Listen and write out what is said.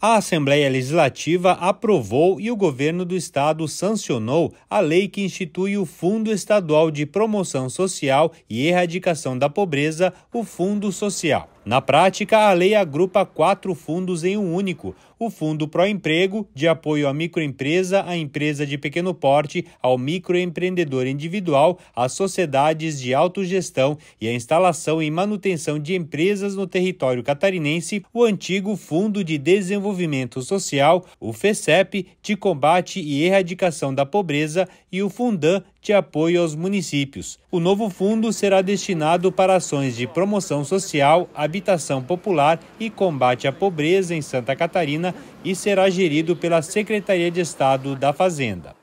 A Assembleia Legislativa aprovou e o governo do estado sancionou a lei que institui o Fundo Estadual de Promoção Social e Erradicação da Pobreza, o Fundo Social. Na prática, a lei agrupa quatro fundos em um único: o Fundo Pró-Emprego, de apoio à microempresa, à empresa de pequeno porte, ao microempreendedor individual, às sociedades de autogestão e à instalação e manutenção de empresas no território catarinense, o antigo Fundo de Desenvolvimento Social, o FECEP, de combate e erradicação da pobreza e o Fundan de apoio aos municípios. O novo fundo será destinado para ações de promoção social, habitação habitação popular e combate à pobreza em Santa Catarina e será gerido pela Secretaria de Estado da Fazenda.